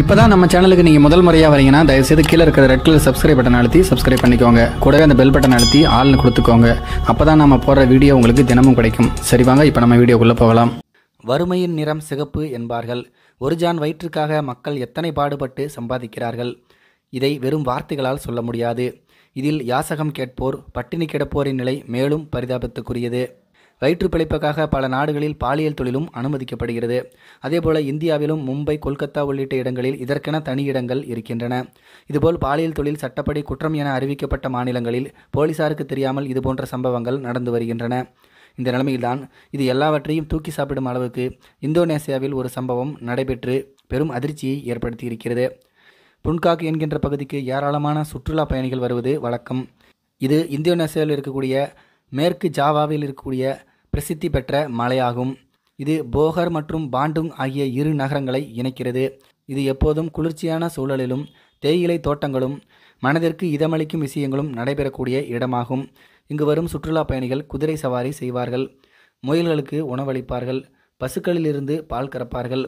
இப்போ தான் நம்ம சேனலுக்கு நீங்கள் முதல் முறையாக வரீங்கன்னா தயவுசெய்து கீழே இருக்கிற ரெட் கலர் சப்ஸ்கிரைப் பட்டன் அழுத்தி சப்ஸ்கிரைப் பண்ணிக்கோங்க கூடவே அந்த பெல் பட்டன் அழுத்தி ஆள்னு கொடுத்துக்கோங்க அப்போ தான் நம்ம போடுற வீடியோ உங்களுக்கு தினமும் கிடைக்கும் சரி வாங்க இப்போ நம்ம வீடியோக்குள்ளே போகலாம் வறுமையின் நிறம் சிகப்பு என்பார்கள் ஒரு ஜான் வயிற்றுக்காக மக்கள் எத்தனை பாடுபட்டு சம்பாதிக்கிறார்கள் இதை வெறும் வார்த்தைகளால் சொல்ல முடியாது இதில் யாசகம் கேட்போர் பட்டினி கிடப்போரின் நிலை மேலும் பரிதாபத்துக்குரியது வயிற்று பிழைப்புக்காக பல நாடுகளில் பாலியல் தொழிலும் அனுமதிக்கப்படுகிறது அதேபோல இந்தியாவிலும் மும்பை கொல்கத்தா உள்ளிட்ட இடங்களில் இதற்கென தனி இடங்கள் இருக்கின்றன இதுபோல் பாலியல் தொழில் சட்டப்படி குற்றம் என அறிவிக்கப்பட்ட மாநிலங்களில் போலீசாருக்கு தெரியாமல் இதுபோன்ற சம்பவங்கள் நடந்து வருகின்றன இந்த நிலைமையில்தான் இது எல்லாவற்றையும் தூக்கி சாப்பிடும் அளவுக்கு இந்தோனேசியாவில் ஒரு சம்பவம் நடைபெற்று பெரும் அதிர்ச்சியை ஏற்படுத்தி இருக்கிறது புன்காக் என்கின்ற பகுதிக்கு ஏராளமான சுற்றுலா பயணிகள் வருவது வழக்கம் இது இந்தோனேசியாவில் இருக்கக்கூடிய மேற்கு ஜாவாவில் இருக்கக்கூடிய பிரசித்தி பெற்ற மலையாகும் இது போகர் மற்றும் பாண்டுங் ஆகிய இரு நகரங்களை இணைக்கிறது இது எப்போதும் குளிர்ச்சியான சூழலிலும் தேயிலை தோட்டங்களும் மனதிற்கு இதமளிக்கும் விஷயங்களும் நடைபெறக்கூடிய இடமாகும் இங்கு வரும் சுற்றுலா பயணிகள் குதிரை சவாரி செய்வார்கள் முயல்களுக்கு உணவளிப்பார்கள் பசுக்களிலிருந்து பால் கறப்பார்கள்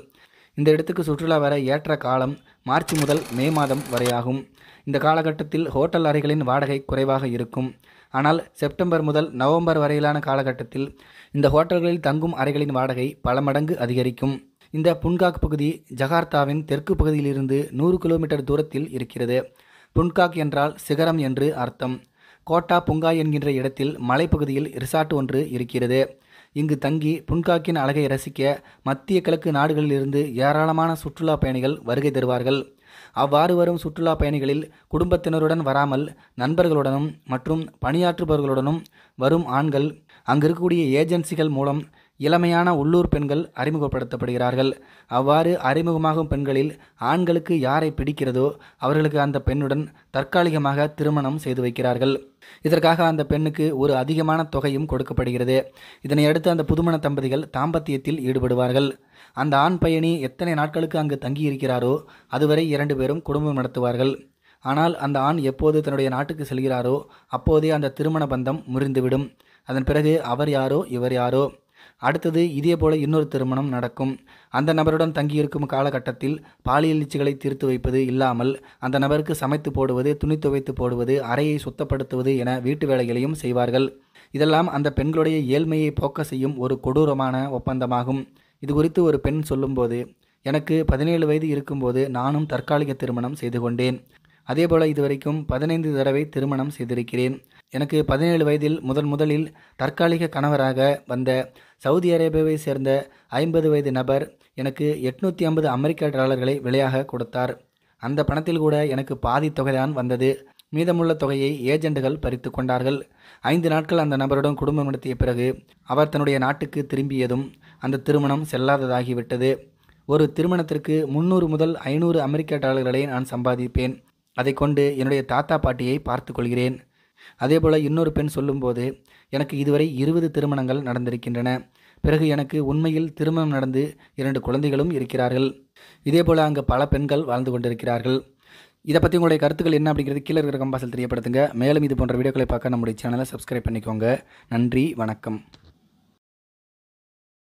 இந்த இடத்துக்கு சுற்றுலா வர ஏற்ற காலம் மார்ச் முதல் மே மாதம் வரையாகும் இந்த காலகட்டத்தில் ஹோட்டல் அறைகளின் வாடகை குறைவாக இருக்கும் ஆனால் செப்டம்பர் முதல் நவம்பர் வரையிலான காலகட்டத்தில் இந்த ஹோட்டல்களில் தங்கும் அறைகளின் வாடகை பல மடங்கு அதிகரிக்கும் இந்த புன்காக் பகுதி ஜகார்த்தாவின் தெற்கு பகுதியிலிருந்து நூறு கிலோமீட்டர் தூரத்தில் இருக்கிறது புன்காக் என்றால் சிகரம் என்று அர்த்தம் கோட்டா புங்கா என்கின்ற இடத்தில் மலைப்பகுதியில் ரிசார்ட் ஒன்று இருக்கிறது இங்கு தங்கி புன்காக்கின் அழகை ரசிக்க மத்திய கிழக்கு நாடுகளிலிருந்து ஏராளமான சுற்றுலா பயணிகள் வருகை தருவார்கள் அவ்வாறு வரும் சுற்றுலா பயணிகளில் குடும்பத்தினருடன் வராமல் நண்பர்களுடனும் மற்றும் பணியாற்றுபவர்களுடனும் வரும் ஆண்கள் அங்கு இருக்கக்கூடிய ஏஜென்சிகள் மூலம் இளமையான உள்ளூர் பெண்கள் அறிமுகப்படுத்தப்படுகிறார்கள் அவ்வாறு அறிமுகமாகும் பெண்களில் ஆண்களுக்கு யாரை பிடிக்கிறதோ அவர்களுக்கு அந்த பெண்ணுடன் தற்காலிகமாக திருமணம் செய்து வைக்கிறார்கள் இதற்காக அந்த பெண்ணுக்கு ஒரு அதிகமான தொகையும் கொடுக்கப்படுகிறது இதனையடுத்து அந்த புதுமண தம்பதிகள் தாம்பத்தியத்தில் ஈடுபடுவார்கள் அந்த ஆண் பயணி எத்தனை நாட்களுக்கு அங்கு தங்கியிருக்கிறாரோ அதுவரை இரண்டு பேரும் குடும்பம் நடத்துவார்கள் ஆனால் அந்த ஆண் எப்போது தன்னுடைய நாட்டுக்கு செல்கிறாரோ அப்போதே அந்த திருமண பந்தம் முறிந்துவிடும் அதன் பிறகு அவர் யாரோ இவர் யாரோ அடுத்தது இதே போல இன்னொரு திருமணம் நடக்கும் அந்த நபருடன் தங்கியிருக்கும் காலகட்டத்தில் பாலியல் இச்சுகளை தீர்த்து வைப்பது இல்லாமல் அந்த நபருக்கு சமைத்து போடுவது துணி துவைத்து போடுவது அறையை சுத்தப்படுத்துவது என வீட்டு வேலைகளையும் செய்வார்கள் இதெல்லாம் அந்த பெண்களுடைய ஏழ்மையை போக்க செய்யும் ஒரு கொடூரமான ஒப்பந்தமாகும் இது குறித்து ஒரு பெண் சொல்லும்போது எனக்கு பதினேழு வயது இருக்கும்போது நானும் தற்காலிக திருமணம் செய்து கொண்டேன் அதேபோல் இதுவரைக்கும் பதினைந்து தடவை திருமணம் செய்திருக்கிறேன் எனக்கு பதினேழு வயதில் முதன் முதலில் தற்காலிக கணவராக வந்த சவுதி அரேபியாவை சேர்ந்த ஐம்பது வயது நபர் எனக்கு எட்நூற்றி ஐம்பது அமெரிக்க டாலர்களை விலையாக கொடுத்தார் அந்த பணத்தில் கூட எனக்கு பாதி தொகைதான் வந்தது மீதமுள்ள தொகையை ஏஜெண்டுகள் பறித்து கொண்டார்கள் ஐந்து நாட்கள் அந்த நபருடன் குடும்பம் நடத்திய பிறகு அவர் தன்னுடைய நாட்டுக்கு திரும்பியதும் அந்த திருமணம் செல்லாததாகிவிட்டது ஒரு திருமணத்திற்கு முந்நூறு முதல் ஐநூறு அமெரிக்க டாலர்களை நான் சம்பாதிப்பேன் அதை கொண்டு என்னுடைய தாத்தா பாட்டியை பார்த்து கொள்கிறேன் அதே போல் இன்னொரு பெண் சொல்லும்போது எனக்கு இதுவரை இருபது திருமணங்கள் நடந்திருக்கின்றன பிறகு எனக்கு உண்மையில் திருமணம் நடந்து இரண்டு குழந்தைகளும் இருக்கிறார்கள் இதே போல் அங்கே பல பெண்கள் வாழ்ந்து கொண்டிருக்கிறார்கள் இதை பற்றி உங்களுடைய கருத்துக்கள் என்ன அப்படிங்கிறது கீழே இருக்கிற கம்பாசல் தெரியப்படுத்துங்க மேலும் இது போன்ற வீடியோக்களை பார்க்க நம்முடைய சேனலை சப்ஸ்கிரைப் பண்ணிக்கோங்க நன்றி வணக்கம்